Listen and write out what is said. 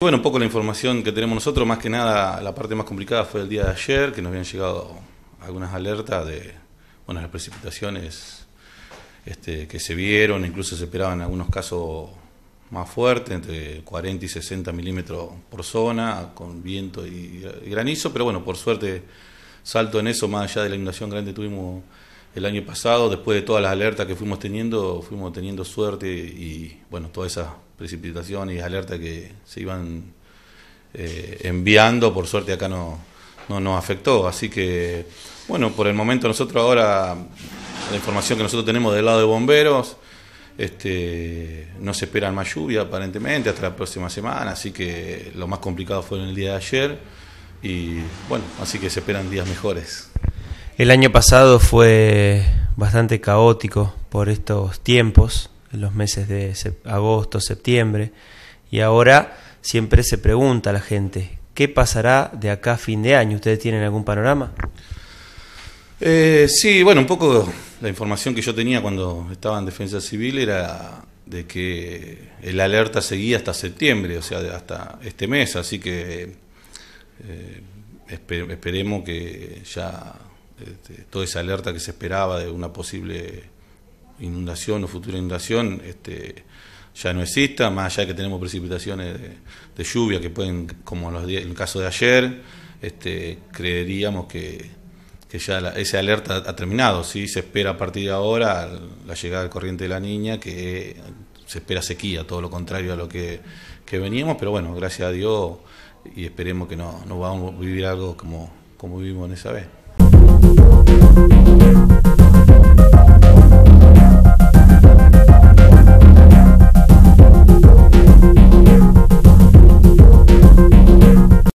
Bueno, un poco la información que tenemos nosotros, más que nada la parte más complicada fue el día de ayer, que nos habían llegado algunas alertas de bueno, las precipitaciones este, que se vieron, incluso se esperaban algunos casos más fuertes, entre 40 y 60 milímetros por zona, con viento y, granizo, pero bueno, por suerte salto en eso, más allá de la inundación grande tuvimos el año pasado, después de todas las alertas que fuimos teniendo, fuimos teniendo suerte y bueno, toda esa precipitación y alerta que se iban eh, enviando, por suerte acá no, no nos afectó. Así que, bueno, por el momento nosotros ahora, la información que nosotros tenemos del lado de bomberos, este, no se esperan más lluvia aparentemente hasta la próxima semana, así que lo más complicado fue en el día de ayer y bueno, así que se esperan días mejores. El año pasado fue bastante caótico por estos tiempos, los meses de agosto, septiembre, y ahora siempre se pregunta a la gente, ¿qué pasará de acá a fin de año? ¿Ustedes tienen algún panorama? Eh, sí, bueno, un poco la información que yo tenía cuando estaba en Defensa Civil era de que el alerta seguía hasta septiembre, o sea, hasta este mes, así que eh, esperemos que ya este, toda esa alerta que se esperaba de una posible inundación o futura inundación este, ya no exista, más allá de que tenemos precipitaciones de, lluvia que pueden, como en, el caso de ayer, este, creeríamos que, ya la, esa alerta ha terminado. ¿sí? Se espera a partir de ahora la llegada de corriente de la niña, que se espera sequía, todo lo contrario a lo que, veníamos, pero bueno, gracias a Dios y esperemos que no, no vamos a vivir algo como, como vivimos en esa vez.